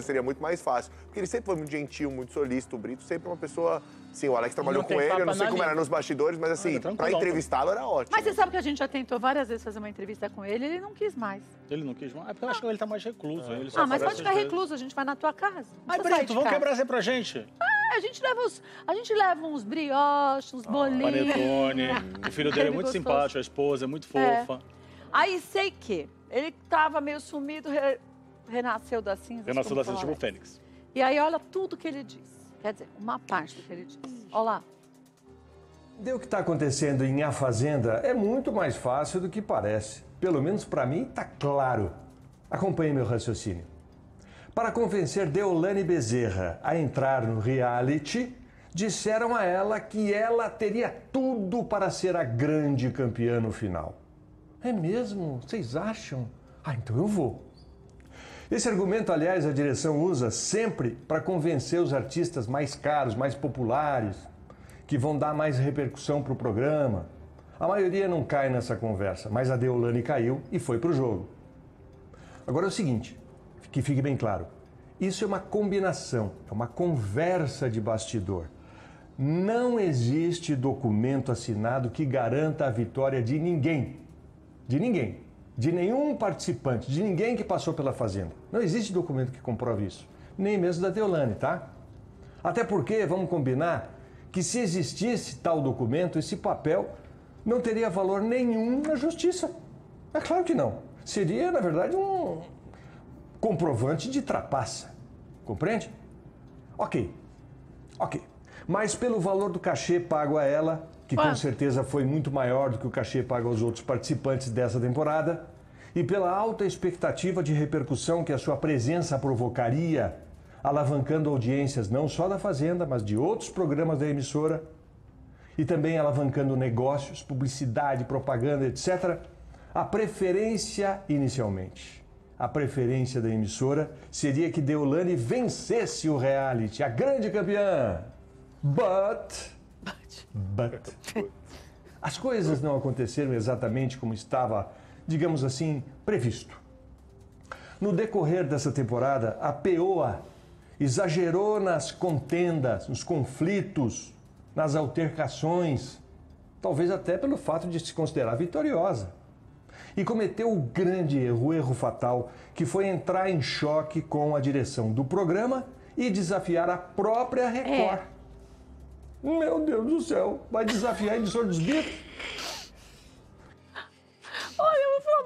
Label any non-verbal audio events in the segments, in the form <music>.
seria muito mais fácil. Porque ele sempre foi muito gentil, muito solícito, o Brito sempre uma pessoa... Sim, o Alex trabalhou com ele, eu não sei como era nos bastidores, mas assim, ah, pra entrevistá-lo era ótimo. Mas você sabe que a gente já tentou várias vezes fazer uma entrevista com ele e ele não quis mais. Ele não quis mais? É porque eu acho ah. que ele tá mais recluso. É. ah, mas pode ficar recluso, a gente vai na tua casa. Ai, Brito, vamos quebrar você pra gente? Ah, a gente leva uns, a gente leva uns brioches, uns ah, bolinhos. Panetone. <laughs> o filho dele é muito gostoso. simpático, a esposa é muito fofa. É. Aí sei que ele tava meio sumido, renasceu da cinza. Renasceu da cinza, tipo Fênix. E aí olha tudo que ele diz. Quer dizer, uma parte do que ele diz. Olha lá. O que está acontecendo em A Fazenda é muito mais fácil do que parece. Pelo menos para mim está claro. Acompanhe meu raciocínio. Para convencer Deolane Bezerra a entrar no reality, disseram a ela que ela teria tudo para ser a grande campeã no final. É mesmo? Vocês acham? Ah, então eu vou. Esse argumento, aliás, a direção usa sempre para convencer os artistas mais caros, mais populares, que vão dar mais repercussão para o programa. A maioria não cai nessa conversa, mas a Deolane caiu e foi para o jogo. Agora é o seguinte, que fique bem claro: isso é uma combinação, é uma conversa de bastidor. Não existe documento assinado que garanta a vitória de ninguém. De ninguém de nenhum participante, de ninguém que passou pela fazenda. Não existe documento que comprove isso, nem mesmo da Deolane, tá? Até porque, vamos combinar, que se existisse tal documento, esse papel não teria valor nenhum na justiça. É claro que não. Seria, na verdade, um comprovante de trapaça. Compreende? Ok. Ok. Mas pelo valor do cachê pago a ela, que com certeza foi muito maior do que o cachê pago aos outros participantes dessa temporada, e pela alta expectativa de repercussão que a sua presença provocaria, alavancando audiências não só da Fazenda, mas de outros programas da emissora, e também alavancando negócios, publicidade, propaganda, etc., a preferência inicialmente. A preferência da emissora seria que Deolane vencesse o reality, a grande campeã. But But. As coisas não aconteceram exatamente como estava, digamos assim, previsto. No decorrer dessa temporada, a Peoa exagerou nas contendas, nos conflitos, nas altercações, talvez até pelo fato de se considerar vitoriosa. E cometeu o grande erro, o erro fatal, que foi entrar em choque com a direção do programa e desafiar a própria Record. É. Meu Deus do céu, vai desafiar a emissora dos Beatles? Olha, eu vou falar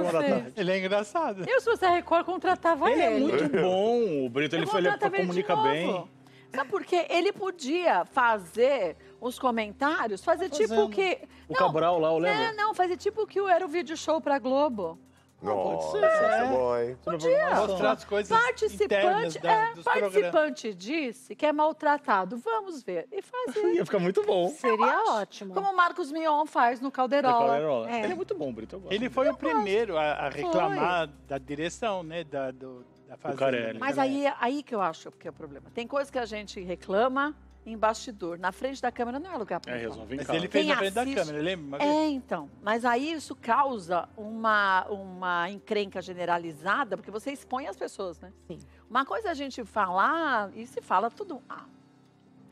uma coisa pra você. Ele é engraçado. Eu, se fosse a Record, contratava ele. É ele é muito bom, o Brito, eu ele, ele comunica bem. Sabe por quê? Ele podia fazer os comentários, fazer tá tipo que... O não, Cabral lá, o lembro. É, não, fazer tipo que era o vídeo show pra Globo. Não pode ser. Nossa, né? é bom, hein? Podia. Mostrar as coisas internas Participante, da, é, dos participante disse que é maltratado. Vamos ver. E fazer. <laughs> Ia ficar muito bom. Seria ótimo. Como o Marcos Mion faz no Calderola. Calderola. É. Ele é muito bom, Brito. Ele foi o primeiro a, a reclamar da direção, né? Da, do, da Mas aí, aí que eu acho que é o problema. Tem coisa que a gente reclama, em bastidor. Na frente da câmera não é lugar para É, resolve em Mas ele fez na frente assiste... da câmera, lembra? É, então. Mas aí isso causa uma, uma encrenca generalizada, porque você expõe as pessoas, né? Sim. Uma coisa é a gente falar, e se fala tudo. Ah,